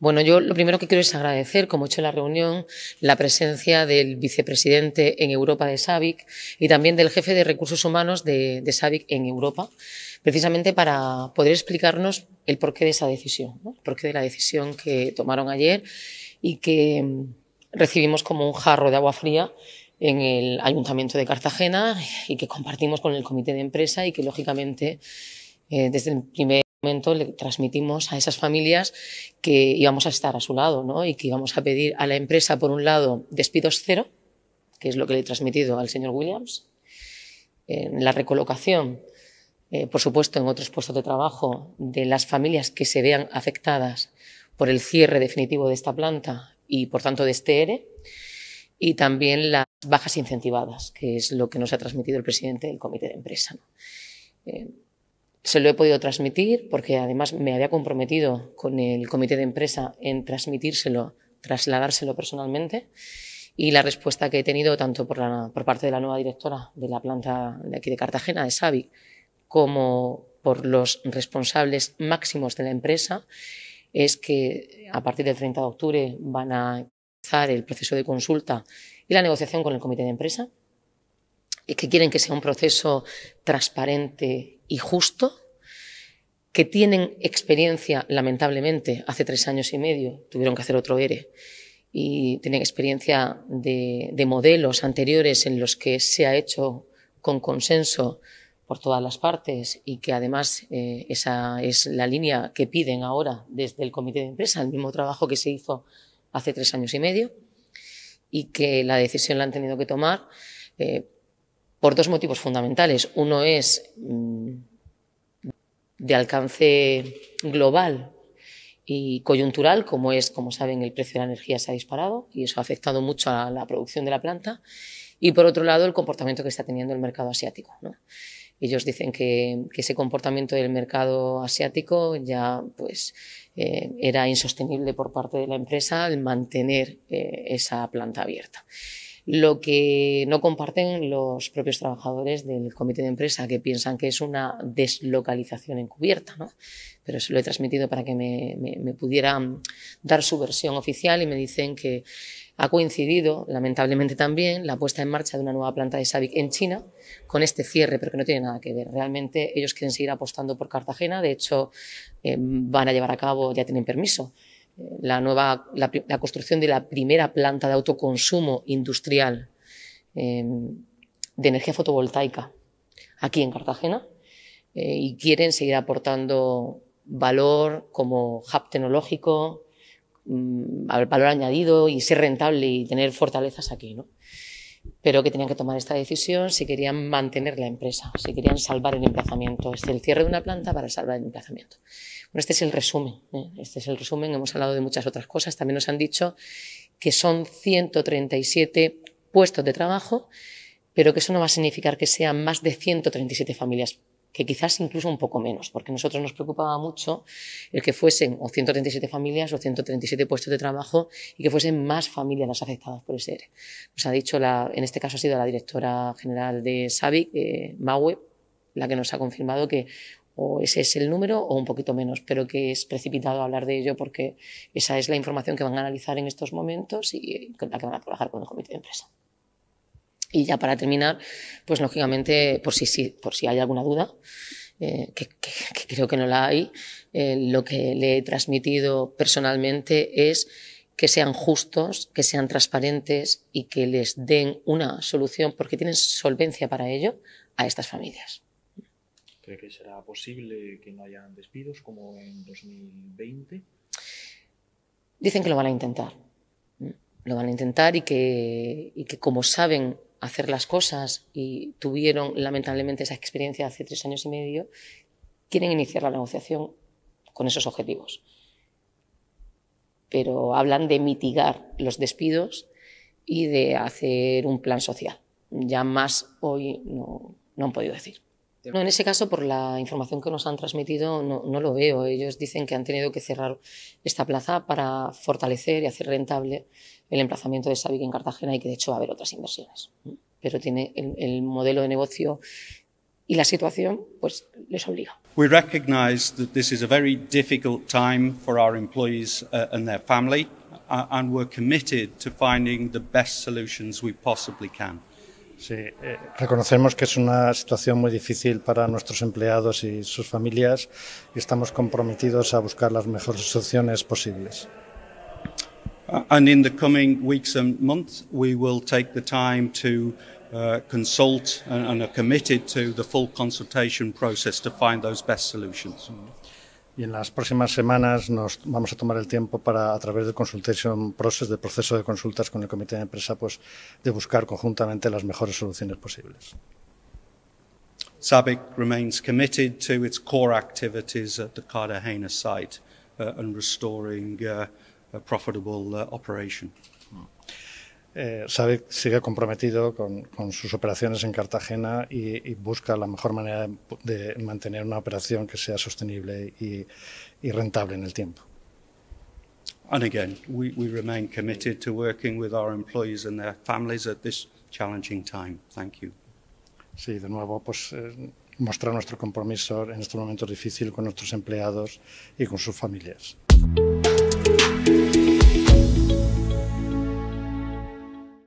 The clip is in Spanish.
Bueno, yo lo primero que quiero es agradecer, como he hecho en la reunión, la presencia del vicepresidente en Europa de SAVIC y también del jefe de recursos humanos de, SAVIC en Europa, precisamente para poder explicarnos el porqué de esa decisión, el porqué de la decisión que tomaron ayer y que mm, recibimos como un jarro de agua fría en el Ayuntamiento de Cartagena y que compartimos con el Comité de Empresa y que, lógicamente, eh, desde el primer momento le transmitimos a esas familias que íbamos a estar a su lado ¿no? y que íbamos a pedir a la empresa, por un lado, despidos cero, que es lo que le he transmitido al señor Williams, en la recolocación, eh, por supuesto, en otros puestos de trabajo de las familias que se vean afectadas por el cierre definitivo de esta planta y, por tanto, de este ERE, e, y también las bajas incentivadas, que es lo que nos ha transmitido el presidente del comité de empresa. ¿no? Eh, se lo he podido transmitir porque además me había comprometido con el comité de empresa en transmitírselo, trasladárselo personalmente. Y la respuesta que he tenido tanto por, por parte de la nueva directora de la planta de aquí de Cartagena, de Xavi, como por los responsables máximos de la empresa, es que a partir del 30 de octubre van a empezar el proceso de consulta y la negociación con el comité de empresa, y que quieren que sea un proceso transparente y justo, que tienen experiencia, lamentablemente, hace tres años y medio tuvieron que hacer otro ERE e y tienen experiencia de, modelos anteriores en los que se ha hecho con consenso por todas las partes y que además eh, esa es la línea que piden ahora desde el comité de empresa, el mismo trabajo que se hizo hace tres años y medio y que la decisión la han tenido que tomar eh, por dos motivos fundamentales. Uno es mm, de alcance global y coyuntural, como es, como saben, el precio de la energía se ha disparado y eso ha afectado mucho a la producción de la planta. Y por otro lado, el comportamiento que está teniendo el mercado asiático. Ellos dicen que, ese comportamiento del mercado asiático ya pues, eh, era insostenible por parte de la empresa al mantener eh, esa planta abierta lo que no comparten los propios trabajadores del comité de empresa, que piensan que es una deslocalización encubierta. ¿no? Pero se lo he transmitido para que me, pudieran mm, dar su versión oficial y me dicen que ha coincidido, lamentablemente también, la puesta en marcha de una nueva planta de SAVIC en China con este cierre, pero que no tiene nada que ver. Realmente ellos quieren seguir apostando por Cartagena, de hecho eh, van a llevar a cabo, ya tienen permiso, la, nueva, la, construcción de la primera planta de autoconsumo industrial em, de energía fotovoltaica aquí en Cartagena eh, y quieren seguir aportando valor como hub tecnológico, mm, valor añadido y ser rentable y tener fortalezas aquí. ¿no? pero que tenían que tomar esta decisión si querían mantener la empresa, si querían salvar el emplazamiento. Es el cierre de una planta para salvar el emplazamiento. Bueno, este es el resumen. ¿eh? Este es el resumen. Hemos hablado de muchas otras cosas. También nos han dicho que son 137 puestos de trabajo, pero que eso no va a significar que sean más de 137 familias que quizás incluso un poco menos, porque a nosotros nos preocupaba mucho el que fuesen o 137 familias o 137 puestos de trabajo y que fuesen más familias las afectadas por ese ERE. Pues ha dicho, la, en este caso ha sido la directora general de SAVIC, eh, la que nos ha confirmado que o ese es el número o un poquito menos, pero que es precipitado hablar de ello porque esa es la información que van a analizar en estos momentos y con la que van a trabajar con el comité de empresa. Y ya para terminar, pues lógicamente, por si, por si hay alguna duda, eh, que, creo que no la hay, eh, lo que le he transmitido personalmente es que sean justos, que sean transparentes y que les den una solución, porque tienen solvencia para ello, a estas familias. ¿Cree que será posible que no hayan despidos como en 2020? Dicen que lo van a intentar. Lo van a intentar y que como saben hacer las cosas y tuvieron lamentablemente esa experiencia hace tres años y medio, quieren iniciar la negociación con esos objetivos. Pero hablan de mitigar los despidos y de hacer un plan social. Ya más hoy no, no han podido decir. No, en ese caso, por la información que nos han transmitido, no, lo veo. Ellos dicen que han tenido que cerrar esta plaza para fortalecer y hacer rentable el emplazamiento de Sabic en Cartagena y que de hecho va a haber otras inversiones. Pero tiene el, modelo de negocio y la situación pues les obliga. recognize committed to finding the best solutions we possibly can. Sí, eh, reconocemos que es una situación muy difícil para nuestros empleados y sus familias y estamos comprometidos a buscar las mejores soluciones posibles. And in the coming weeks and months, we will take the time to uh, consult and, and are committed to the full consultation process to find those best solutions. Mm. Y en las próximas semanas nos vamos a tomar el tiempo para, a través del consultation proceso de consultas con el comité de empresa, pues de buscar conjuntamente las mejores soluciones posibles. SABIC remains committed to its core activities at the Cartagena site uh, and restoring uh, a profitable uh, operation eh, sabe, sigue comprometido con, sus operaciones en Cartagena y, busca la mejor manera de, mantener una operación que sea sostenible y, rentable en el tiempo. And again, we, remain committed to working with our employees and their families at this challenging time. Sí, de nuevo, pues, eh, mostrar nuestro compromiso en este momento difícil con nuestros empleados y con sus familias.